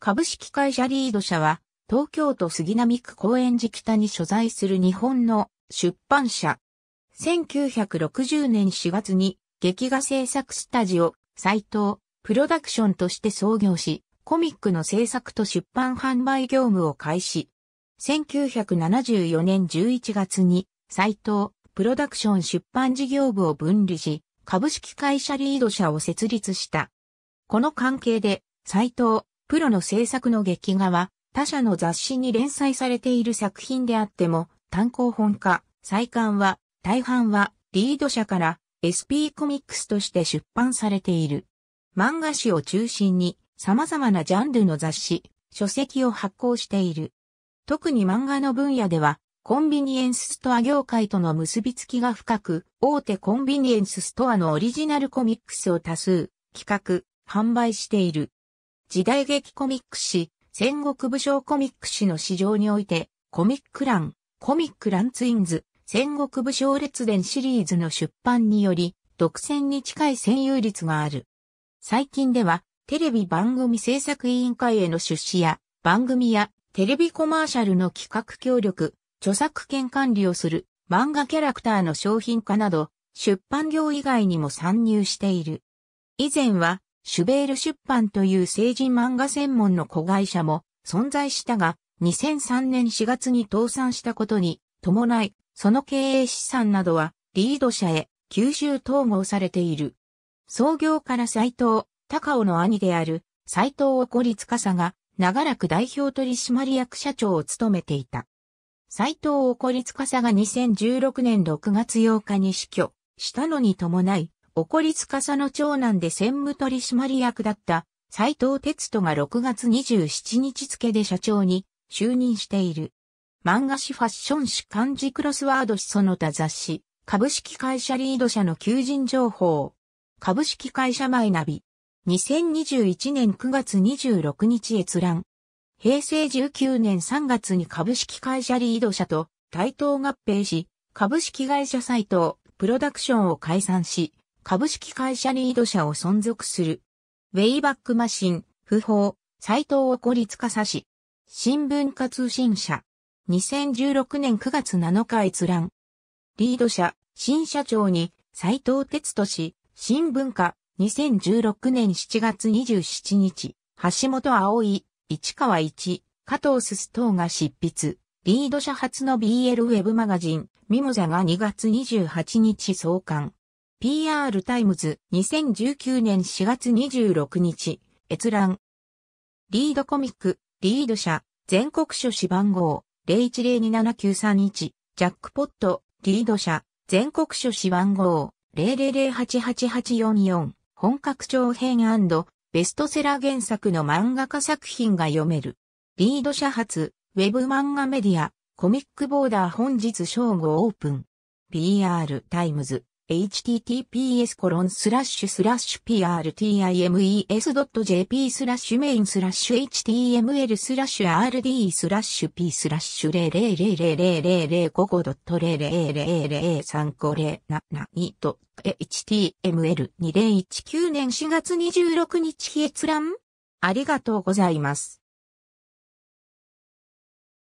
株式会社リード社は、東京都杉並区高円寺北に所在する日本の出版社。1960年4月に劇画制作スタジオ、斎藤、プロダクションとして創業し、コミックの制作と出版販売業務を開始。1974年11月に、斎藤、プロダクション出版事業部を分離し、株式会社リード社を設立した。この関係で、斎藤、プロの制作の劇画は、他社の雑誌に連載されている作品であっても、単行本化、再刊は、大半は、リード社から SP コミックスとして出版されている。漫画誌を中心に、様々なジャンルの雑誌、書籍を発行している。特に漫画の分野では、コンビニエンスストア業界との結びつきが深く、大手コンビニエンスストアのオリジナルコミックスを多数、企画、販売している。時代劇コミック誌、戦国武将コミック誌の市場において、コミック欄、コミック欄ツインズ、戦国武将列伝シリーズの出版により、独占に近い占有率がある。最近では、テレビ番組制作委員会への出資や、番組やテレビコマーシャルの企画協力、著作権管理をする漫画キャラクターの商品化など、出版業以外にも参入している。以前は、シュベール出版という成人漫画専門の子会社も存在したが、2003年4月に倒産したことに伴い、その経営資産などはリード社へ吸収統合されている。創業から斎藤、高尾の兄である斎藤こりさが長らく代表取締役社長を務めていた。斎藤こりさが2016年6月8日に死去したのに伴い、おこりつかさの長男で専務取締役だった斎藤哲人が6月27日付で社長に就任している。漫画誌ファッション誌漢字クロスワード誌その他雑誌、株式会社リード社の求人情報、株式会社マイナビ、2021年9月26日閲覧。平成19年3月に株式会社リード社と対等合併し、株式会社サイトプロダクションを解散し、株式会社リード社を存続する。ウェイバックマシン、不法、斎藤を孤立化さし。新聞化通信社。2016年9月7日閲覧。リード社、新社長に斎藤哲人氏、新聞化、2016年7月27日、橋本葵、市川一、加藤すす等が執筆。リード社初の BL ウェブマガジン、ミモザが2月28日創刊。PR タイムズ2019年4月26日閲覧リードコミックリード社全国書誌番号01027931ジャックポットリード社全国書誌番号000888844本格長編ベストセラー原作の漫画家作品が読めるリード社発ウェブ漫画メディアコミックボーダー本日正午オープン PR タイムズ https prtimes.jp スラッシュメインスラッシュ html スラッシュ rd スラッシュ p スラッシュ000000055 0 0 0 0 0 3 5 0な、な、にと、html2019 年4月26日閲覧ありがとうございます。